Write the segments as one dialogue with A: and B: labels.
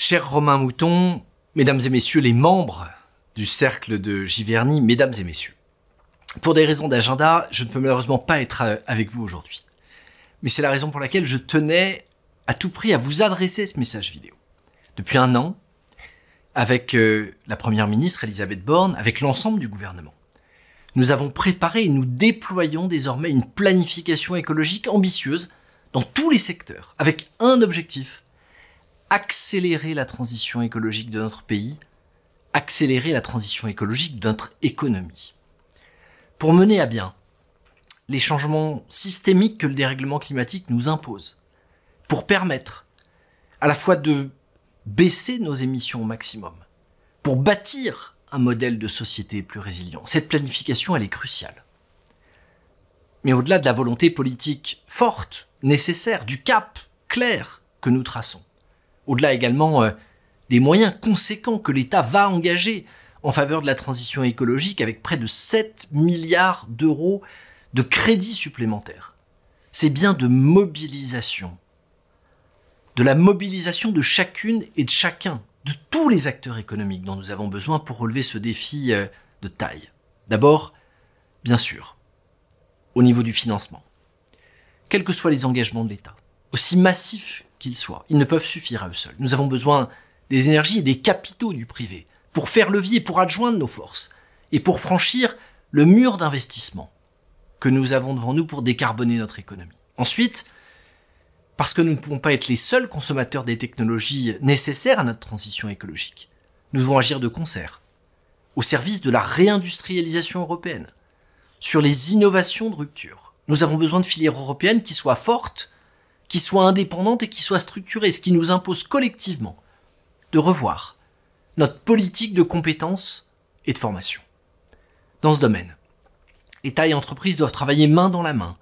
A: Cher Romain Mouton, mesdames et messieurs les membres du cercle de Giverny, mesdames et messieurs, pour des raisons d'agenda, je ne peux malheureusement pas être euh, avec vous aujourd'hui. Mais c'est la raison pour laquelle je tenais à tout prix à vous adresser ce message vidéo. Depuis un an, avec euh, la Première ministre Elisabeth Borne, avec l'ensemble du gouvernement, nous avons préparé et nous déployons désormais une planification écologique ambitieuse dans tous les secteurs, avec un objectif, accélérer la transition écologique de notre pays, accélérer la transition écologique de notre économie. Pour mener à bien les changements systémiques que le dérèglement climatique nous impose, pour permettre à la fois de baisser nos émissions au maximum, pour bâtir un modèle de société plus résilient. Cette planification, elle est cruciale. Mais au-delà de la volonté politique forte, nécessaire, du cap clair que nous traçons, au-delà également euh, des moyens conséquents que l'État va engager en faveur de la transition écologique avec près de 7 milliards d'euros de crédits supplémentaires. C'est bien de mobilisation. De la mobilisation de chacune et de chacun, de tous les acteurs économiques dont nous avons besoin pour relever ce défi euh, de taille. D'abord, bien sûr, au niveau du financement, quels que soient les engagements de l'État aussi massifs qu'ils soient, ils ne peuvent suffire à eux seuls. Nous avons besoin des énergies et des capitaux du privé pour faire levier, pour adjoindre nos forces et pour franchir le mur d'investissement que nous avons devant nous pour décarboner notre économie. Ensuite, parce que nous ne pouvons pas être les seuls consommateurs des technologies nécessaires à notre transition écologique, nous devons agir de concert, au service de la réindustrialisation européenne, sur les innovations de rupture. Nous avons besoin de filières européennes qui soient fortes qui soit indépendante et qui soit structurée, ce qui nous impose collectivement de revoir notre politique de compétences et de formation. Dans ce domaine, État et entreprises doivent travailler main dans la main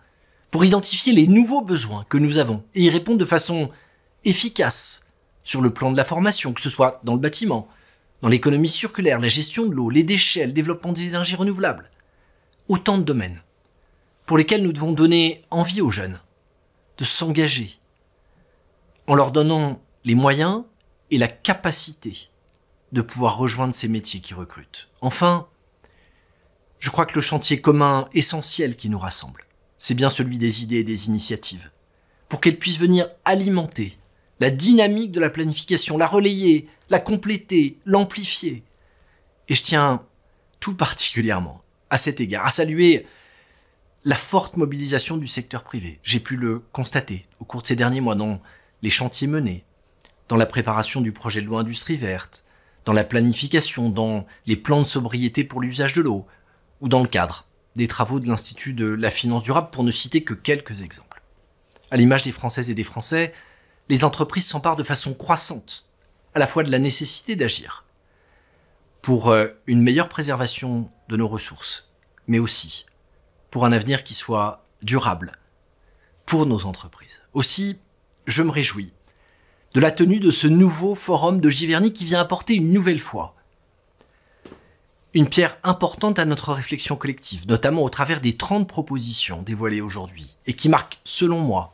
A: pour identifier les nouveaux besoins que nous avons et y répondre de façon efficace sur le plan de la formation, que ce soit dans le bâtiment, dans l'économie circulaire, la gestion de l'eau, les déchets, le développement des énergies renouvelables. Autant de domaines pour lesquels nous devons donner envie aux jeunes de s'engager en leur donnant les moyens et la capacité de pouvoir rejoindre ces métiers qui recrutent. Enfin, je crois que le chantier commun essentiel qui nous rassemble, c'est bien celui des idées et des initiatives, pour qu'elles puissent venir alimenter la dynamique de la planification, la relayer, la compléter, l'amplifier. Et je tiens tout particulièrement à cet égard à saluer la forte mobilisation du secteur privé. J'ai pu le constater au cours de ces derniers mois dans les chantiers menés, dans la préparation du projet de loi industrie verte, dans la planification, dans les plans de sobriété pour l'usage de l'eau, ou dans le cadre des travaux de l'Institut de la finance durable, pour ne citer que quelques exemples. À l'image des Françaises et des Français, les entreprises s'emparent de façon croissante, à la fois de la nécessité d'agir, pour euh, une meilleure préservation de nos ressources, mais aussi pour un avenir qui soit durable pour nos entreprises. Aussi, je me réjouis de la tenue de ce nouveau forum de Giverny qui vient apporter une nouvelle fois une pierre importante à notre réflexion collective, notamment au travers des 30 propositions dévoilées aujourd'hui, et qui marquent, selon moi,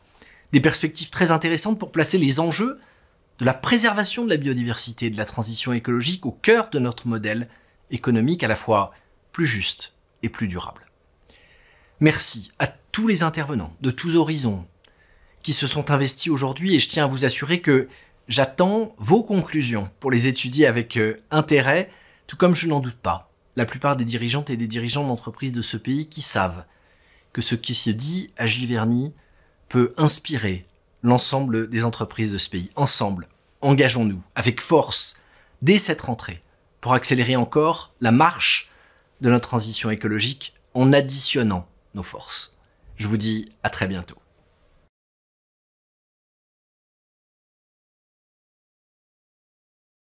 A: des perspectives très intéressantes pour placer les enjeux de la préservation de la biodiversité et de la transition écologique au cœur de notre modèle économique à la fois plus juste et plus durable. Merci à tous les intervenants de tous horizons qui se sont investis aujourd'hui et je tiens à vous assurer que j'attends vos conclusions pour les étudier avec euh, intérêt, tout comme je n'en doute pas la plupart des dirigeantes et des dirigeants d'entreprises de ce pays qui savent que ce qui se dit à Giverny peut inspirer l'ensemble des entreprises de ce pays. Ensemble, engageons-nous avec force dès cette rentrée pour accélérer encore la marche de notre transition écologique en additionnant nos forces. Je vous dis à très bientôt.